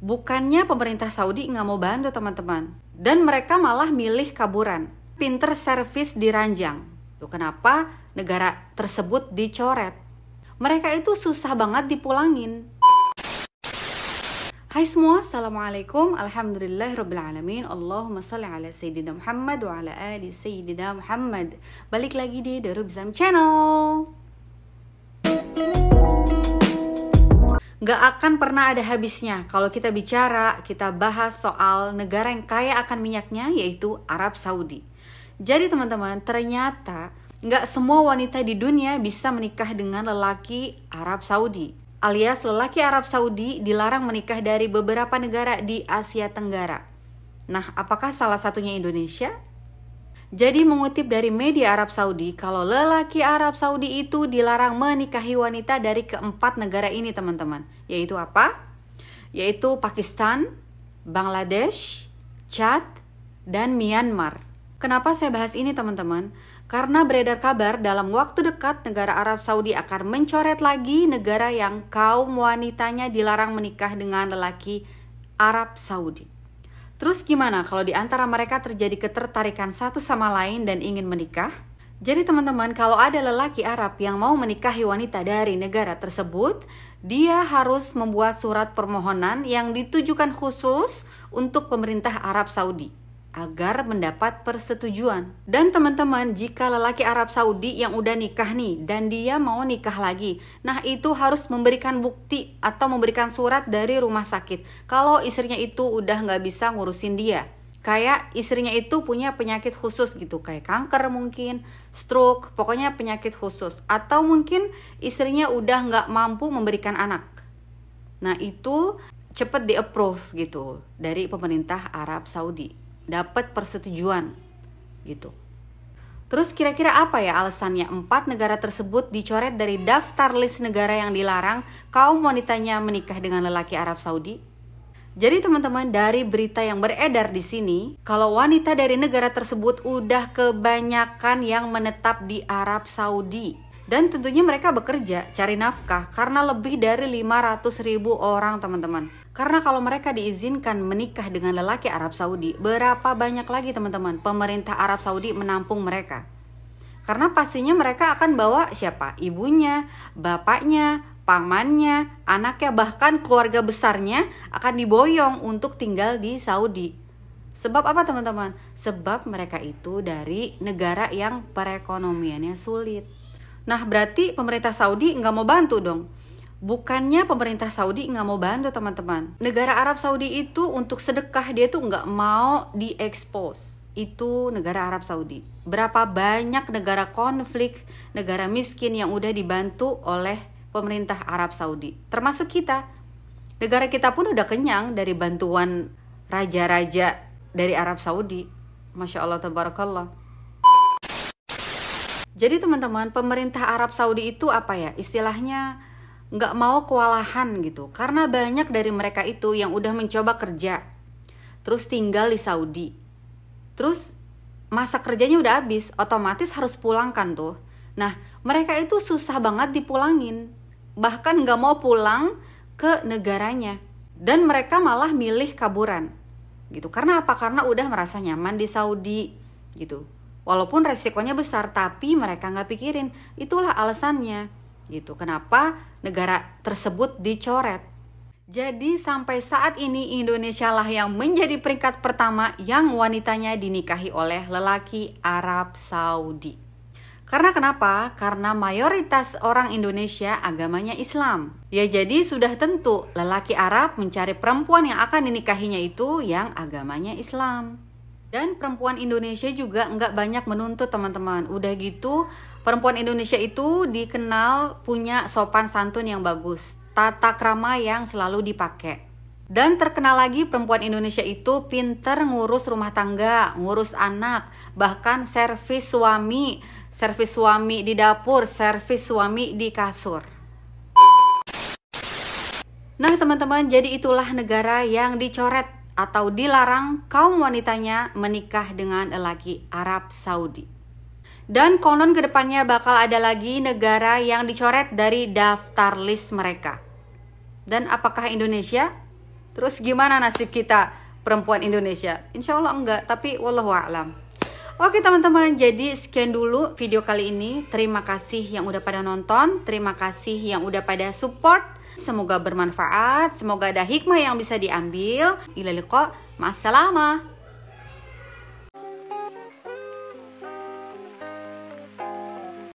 Bukannya pemerintah Saudi nggak mau bantu teman-teman. Dan mereka malah milih kaburan. Pinter servis diranjang. Tuh kenapa negara tersebut dicoret. Mereka itu susah banget dipulangin. Hai semua, Assalamualaikum Alhamdulillah, Alamin. Allahumma salli ala Sayyidina Muhammad wa ala ali Sayyidina Muhammad Balik lagi di The Rubzam Channel gak akan pernah ada habisnya kalau kita bicara, kita bahas soal negara yang kaya akan minyaknya yaitu Arab Saudi. Jadi teman-teman, ternyata gak semua wanita di dunia bisa menikah dengan lelaki Arab Saudi. Alias lelaki Arab Saudi dilarang menikah dari beberapa negara di Asia Tenggara. Nah, apakah salah satunya Indonesia? Jadi mengutip dari media Arab Saudi, kalau lelaki Arab Saudi itu dilarang menikahi wanita dari keempat negara ini teman-teman. Yaitu apa? Yaitu Pakistan, Bangladesh, Chad, dan Myanmar. Kenapa saya bahas ini teman-teman? Karena beredar kabar dalam waktu dekat negara Arab Saudi akan mencoret lagi negara yang kaum wanitanya dilarang menikah dengan lelaki Arab Saudi. Terus gimana kalau di antara mereka terjadi ketertarikan satu sama lain dan ingin menikah? Jadi teman-teman, kalau ada lelaki Arab yang mau menikahi wanita dari negara tersebut, dia harus membuat surat permohonan yang ditujukan khusus untuk pemerintah Arab Saudi agar mendapat persetujuan. Dan teman-teman, jika lelaki Arab Saudi yang udah nikah nih dan dia mau nikah lagi, nah itu harus memberikan bukti atau memberikan surat dari rumah sakit kalau istrinya itu udah nggak bisa ngurusin dia. Kayak istrinya itu punya penyakit khusus gitu, kayak kanker mungkin, stroke, pokoknya penyakit khusus. Atau mungkin istrinya udah nggak mampu memberikan anak. Nah itu cepet di approve gitu dari pemerintah Arab Saudi dapat persetujuan gitu. Terus kira-kira apa ya alasannya empat negara tersebut dicoret dari daftar list negara yang dilarang kaum wanitanya menikah dengan lelaki Arab Saudi? Jadi teman-teman dari berita yang beredar di sini, kalau wanita dari negara tersebut udah kebanyakan yang menetap di Arab Saudi. Dan tentunya mereka bekerja, cari nafkah karena lebih dari 500 ribu orang teman-teman. Karena kalau mereka diizinkan menikah dengan lelaki Arab Saudi, berapa banyak lagi teman-teman pemerintah Arab Saudi menampung mereka? Karena pastinya mereka akan bawa siapa? Ibunya, bapaknya, pamannya, anaknya, bahkan keluarga besarnya akan diboyong untuk tinggal di Saudi. Sebab apa teman-teman? Sebab mereka itu dari negara yang perekonomiannya sulit. Nah berarti pemerintah Saudi nggak mau bantu dong Bukannya pemerintah Saudi nggak mau bantu teman-teman. Negara Arab Saudi itu untuk sedekah dia tuh nggak mau diekspos. Itu negara Arab Saudi. Berapa banyak negara konflik, negara miskin yang udah dibantu oleh pemerintah Arab Saudi. Termasuk kita. Negara kita pun udah kenyang dari bantuan raja-raja dari Arab Saudi. Masya Allah, tabarakallah. Jadi teman-teman, pemerintah Arab Saudi itu apa ya? Istilahnya nggak mau kewalahan gitu karena banyak dari mereka itu yang udah mencoba kerja terus tinggal di Saudi terus masa kerjanya udah habis otomatis harus pulangkan tuh nah mereka itu susah banget dipulangin bahkan nggak mau pulang ke negaranya dan mereka malah milih kaburan gitu karena apa karena udah merasa nyaman di Saudi gitu walaupun resikonya besar tapi mereka nggak pikirin itulah alasannya Gitu. Kenapa negara tersebut dicoret? Jadi sampai saat ini Indonesia lah yang menjadi peringkat pertama yang wanitanya dinikahi oleh lelaki Arab Saudi. Karena kenapa? Karena mayoritas orang Indonesia agamanya Islam. Ya jadi sudah tentu lelaki Arab mencari perempuan yang akan dinikahinya itu yang agamanya Islam. Dan perempuan Indonesia juga nggak banyak menuntut teman-teman. Udah gitu Perempuan Indonesia itu dikenal punya sopan santun yang bagus, tata krama yang selalu dipakai. Dan terkenal lagi perempuan Indonesia itu pinter ngurus rumah tangga, ngurus anak, bahkan servis suami, servis suami di dapur, servis suami di kasur. Nah teman-teman, jadi itulah negara yang dicoret atau dilarang kaum wanitanya menikah dengan lelaki Arab Saudi. Dan konon kedepannya bakal ada lagi negara yang dicoret dari daftar list mereka. Dan apakah Indonesia? Terus gimana nasib kita perempuan Indonesia? Insya Allah enggak, tapi wallahu a'lam. Oke teman-teman, jadi sekian dulu video kali ini. Terima kasih yang udah pada nonton, terima kasih yang udah pada support. Semoga bermanfaat, semoga ada hikmah yang bisa diambil. Ila liqa,